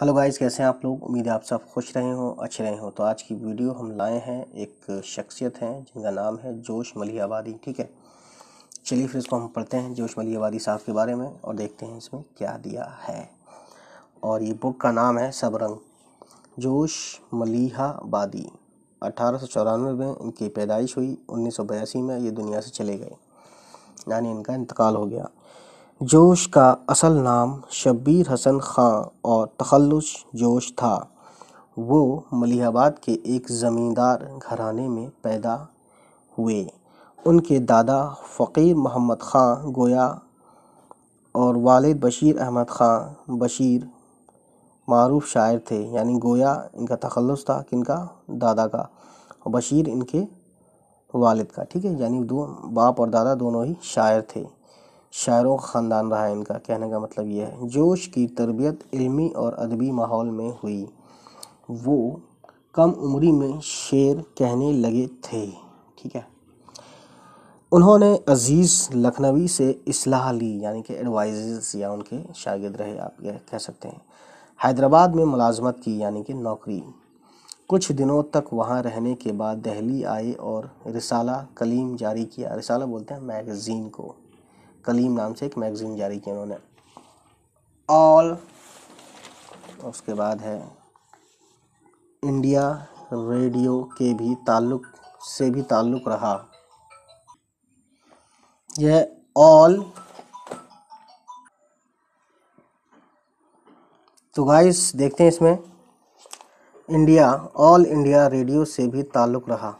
hello guys कैसे हैं आप लोग उम्मीद है आप सब खुश रहे हों अच्छे रहे हों तो आज की वीडियो हम लाए हैं एक शख्सियत हैं जिनका नाम है जोश मली आबादी ठीक है चलिए फिर इसको हम पढ़ते हैं जोश मली आबादी साहब के बारे में और देखते हैं इसमें क्या दिया है और ये बुक का नाम है सबरंग जोश मलीहा आबादी अठारह में इनकी पैदाइश हुई उन्नीस में ये दुनिया से चले गए यानी इनका इंतकाल हो गया जोश का असल नाम शब्बीर हसन ख़ां और तखलुश जोश था वो मलिहाबाद के एक ज़मींदार घराने में पैदा हुए उनके दादा फ़कीर मोहम्मद ख़ां गोया और वालिद बशीर अहमद ख़ां बशीर मरूफ शायर थे यानी गोया इनका तखल्लुस था किनका दादा का और बशीर इनके वालिद का ठीक है यानी दो बाप और दादा दोनों ही शायर थे शाहरुख ख़ानदान रहा इनका कहने का मतलब यह है जोश की तरबियत इल्मी और अदबी माहौल में हुई वो कम उम्री में शेर कहने लगे थे ठीक है उन्होंने अज़ीज़ लखनवी से इसलाह ली यानी कि एडवाइज या उनके शागिद रहे आप यह कह सकते हैं हैदराबाद में मुलाजमत की यानी कि नौकरी कुछ दिनों तक वहाँ रहने के बाद दहली आए और रिसाला कलीम जारी किया रिसाला बोलते हैं मैगज़ीन को कलीम नाम से एक मैगज़ीन जारी की उन्होंने ऑल उसके बाद है इंडिया रेडियो के भी ताल्लुक से भी ताल्लुक़ रहा यह ऑल तो गाइस देखते हैं इसमें इंडिया ऑल इंडिया रेडियो से भी ताल्लुक़ रहा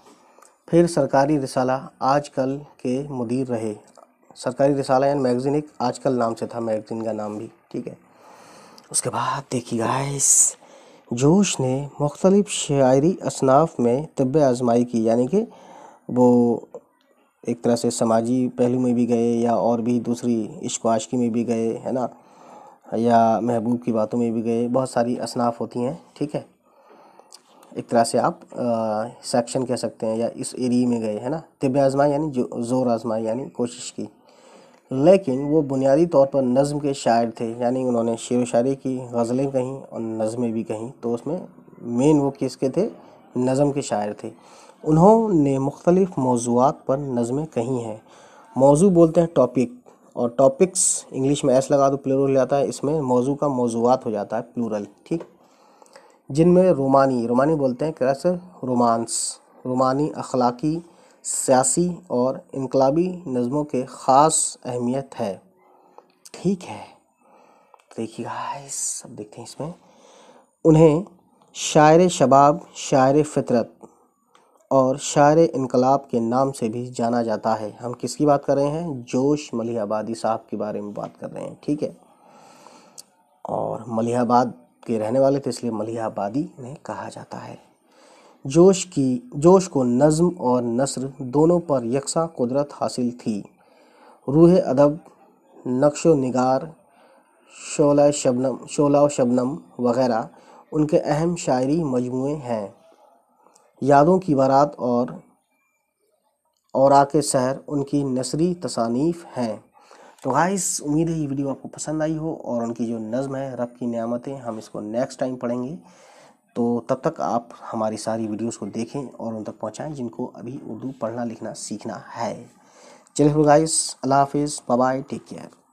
फिर सरकारी रिसाला आजकल के मुदीर रहे सरकारी रिसाला एंड मैगजीन एक आजकल नाम से था मैगजीन का नाम भी ठीक है उसके बाद देखिए गाइस जोश ने मुख्तलिफ़ शायरी असनाफ में तब आजमाई की यानी कि वो एक तरह से समाजी पहलू में भी गए या और भी दूसरी इश्क में भी गए है ना या महबूब की बातों में भी गए बहुत सारी असनाफ होती हैं ठीक है एक तरह से आप सेक्शन कह सकते हैं या इस एरिए में गए है ना तिब आजमाई यानी जो ज़ोर आजमाई यानी कोशिश की लेकिन वो बुनियादी तौर पर नज़म के शायर थे यानी उन्होंने शेर शायरी की गज़लें कहीं और नज़में भी कहीं तो उसमें मेन वो किसके थे नज़म के शायर थे उन्होंने मुख्तलिफ़ मौजूद पर नज़में कहीं हैं मौजू बोलते हैं टॉपिक और टॉपिक्स इंग्लिश में ऐसा लगा तो प्लूरल हो जाता है इसमें मौजू का मौजूद हो जाता है प्लूरल ठीक जिनमें रोमानी रोमानी बोलते हैं कैसे रोमांस रोमानी अखलाकी सियासी और इनकलाबी नज़मों के ख़ास अहमियत है ठीक है देखिए सब देखते हैं इसमें उन्हें शायर शबाब शायर फितरत और शायर इनकलाब के नाम से भी जाना जाता है हम किसकी बात कर रहे हैं जोश मलिहाबादी साहब के बारे में बात कर रहे हैं ठीक है और मलिहाबाद के रहने वाले थे इसलिए मलिहाबादी ने कहा जाता है जोश की जोश को नज़म और नसर दोनों पर यकसा कुदरत हासिल थी रूह अदब नक्श नगार शोला शबनम शोला शबनम वगैरह उनके अहम शायरी मजमू हैं यादों की बारात और और के शहर उनकी नसरी तसानीफ हैं तो गाइस उम्मीद है ये वीडियो आपको पसंद आई हो और उनकी जो नज़म है रब की नियामतें हम इसको नेक्स्ट टाइम पढ़ेंगे तो तब तक आप हमारी सारी वीडियोस को देखें और उन तक पहुंचाएं जिनको अभी उर्दू पढ़ना लिखना सीखना है चलिए गाइस अल्लाह हाफिज़ बाय टेक केयर